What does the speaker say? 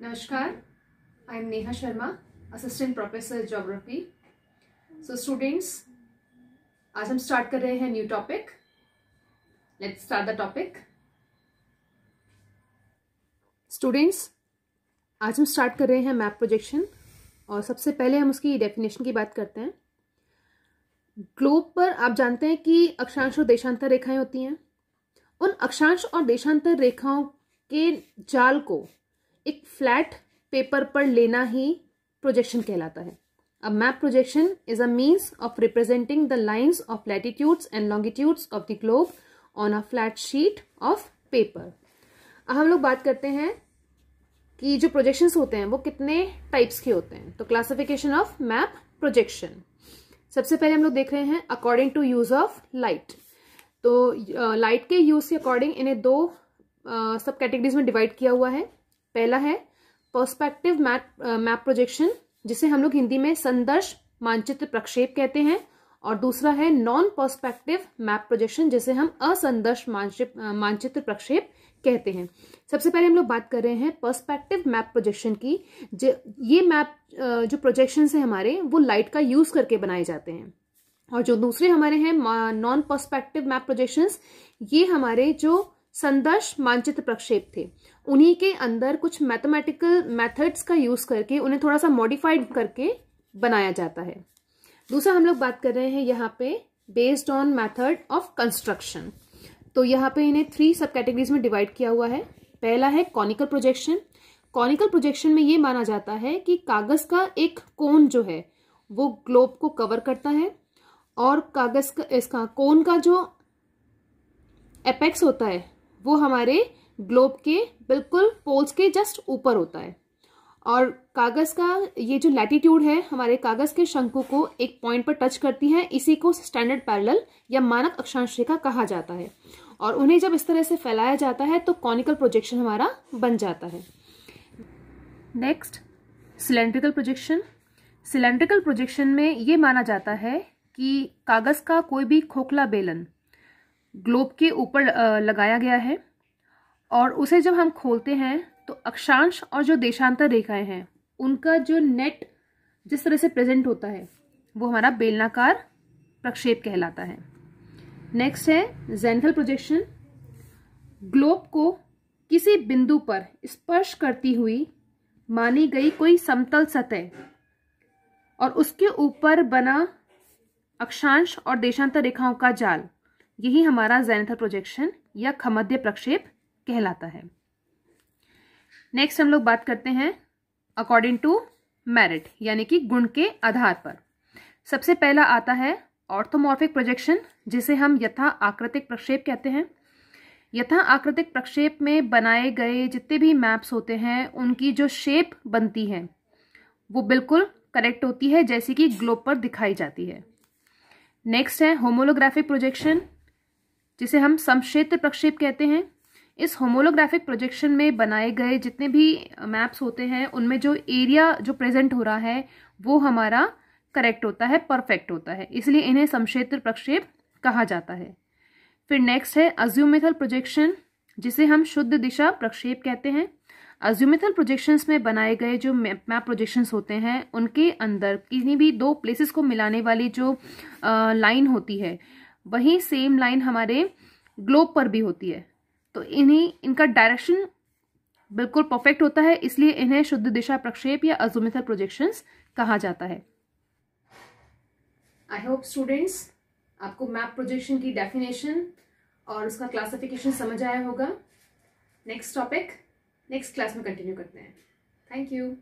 नमस्कार I am Neha Sharma assistant professor geography so students आज हम स्टार्ट कर रहे हैं new topic let's start the topic students आज हम स्टार्ट कर रहे हैं मैप प्रोजेक्शन और सबसे पहले हम उसकी डेफिनेशन की बात करते हैं ग्लोब पर आप जानते हैं कि अक्षांश और देशांतर रेखाएं होती हैं उन अक्षांश और देशांतर रेखाओं के जाल को एक फ्लैट पेपर पर लेना ही प्रोजेक्शन कहलाता है अब map projection is a means of representing the lines of latitudes and longitudes of the globe on a flat sheet of paper अब हम लोग बात करते हैं कि जो प्रोजेक्शंस होते हैं वो कितने टाइप्स के होते हैं तो क्लासिफिकेशन ऑफ मैप प्रोजेक्शन सबसे पहले हम लोग देख रहे हैं according to use of light तो लाइट uh, के यूज के अकॉर्डिंग इन्हें दो सब uh, कैटेगरीज में डिवाइड किया हुआ है पहला है पर्सपेक्टिव मैप मैप प्रोजेक्शन जिसे हम लोग हिंदी में संदर्श मानचित्र प्रक्षेप कहते हैं और दूसरा है नॉन पर्सपेक्टिव मैप प्रोजेक्शन जिसे हम असंदर्श मानचित्र प्रक्षेप कहते हैं सबसे पहले हम लोग बात कर रहे हैं पर्सपेक्टिव मैप प्रोजेक्शन की ये मैप जो प्रोजेक्शन है हमारे वो लाइट का यूज करके बनाए जाते हैं और जो दूसरे हमारे हैं नॉन पर्सपेक्टिव मैप प्रोजेक्शंस ये हमारे जो संदर्श मानचित्र प्रक्षेप थे उन्हीं के अंदर कुछ मैथमेटिकल मेथड्स का यूज करके उन्हें थोड़ा सा मॉडिफाइड करके बनाया जाता है दूसरा हम लोग बात कर रहे हैं यहाँ पे based on method of construction तो यहाँ पे इन्हें थ्री सब कैटेगरीज में डिवाइड किया हुआ है पहला है कॉनिकल प्रोजेक्शन कॉनिकल प्रोजेक्शन में ये माना जाता है कि कागज का एक कोन जो है वो ग्लोब को कवर करता है और कागज का इसका कोन का जो एपेक्स होता है वो हमारे ग्लोब के बिल्कुल पोल्स के जस्ट ऊपर होता है और कागज़ का ये जो लैटिट्यूड है हमारे कागज़ के शंकु को एक पॉइंट पर टच करती है इसी को स्टैंडर्ड पैरेलल या मानक अक्षांश रेखा कहा जाता है और उन्हें जब इस तरह से फैलाया जाता है तो कॉनिकल प्रोजेक्शन हमारा बन जाता है next cylindrical projection cylindrical projection में ये माना जाता है कि कागज़ का कोई भी खोखला बेलन ग्लोब के ऊपर लगाया गया है और उसे जब हम खोलते हैं तो अक्षांश और जो देशांतर रेखाएं हैं उनका जो नेट जिस तरह से प्रेजेंट होता है वो हमारा बेलनाकार प्रक्षेप कहलाता है नेक्स्ट है जेंथल प्रोजेक्शन ग्लोब को किसी बिंदु पर स्पर्श करती हुई मानी गई कोई समतल सतह और उसके ऊपर बना अक्षांश और देशांतर रेखाओं का जाल यही हमारा जैनथर प्रोजेक्शन या खमध्य प्रक्षेप कहलाता है नेक्स्ट हम लोग बात करते हैं अकॉर्डिंग टू मैरिट यानी कि गुण के आधार पर सबसे पहला आता है ऑर्थोमॉर्फिक प्रोजेक्शन जिसे हम यथा आकृतिक प्रक्षेप कहते हैं यथा आकृतिक प्रक्षेप में बनाए गए जितने भी मैप्स होते हैं उनकी जो शेप बनती है वो बिल्कुल करेक्ट होती है जैसे कि ग्लोब पर दिखाई जाती है नेक्स्ट है होमोलोग्राफिक प्रोजेक्शन जिसे हम समक्षेत्र प्रक्षेप कहते हैं इस होमोलोग्राफिक प्रोजेक्शन में बनाए गए जितने भी मैप्स होते हैं उनमें जो एरिया जो प्रेजेंट हो रहा है वो हमारा करेक्ट होता है परफेक्ट होता है इसलिए इन्हें समक्षेत्र प्रक्षेप कहा जाता है फिर नेक्स्ट है अज्यूमेथल प्रोजेक्शन जिसे हम शुद्ध दिशा प्रक्षेप कहते हैं अज्यूमेथल प्रोजेक्शंस में बनाए गए जो मैप प्रोजेक्शंस होते हैं उनके अंदर किसी भी दो प्लेसेस को मिलाने वाली जो लाइन होती है वही सेम लाइन हमारे ग्लोब पर भी होती है तो इन्हीं इनका डायरेक्शन बिल्कुल परफेक्ट होता है इसलिए इन्हें शुद्ध दिशा प्रक्षेप या अजोमेथल प्रोजेक्शंस कहा जाता है आई होप स्टूडेंट्स आपको मैप प्रोजेक्शन की डेफिनेशन और उसका क्लासिफिकेशन समझ आया होगा नेक्स्ट टॉपिक नेक्स्ट क्लास में कंटिन्यू करते हैं थैंक यू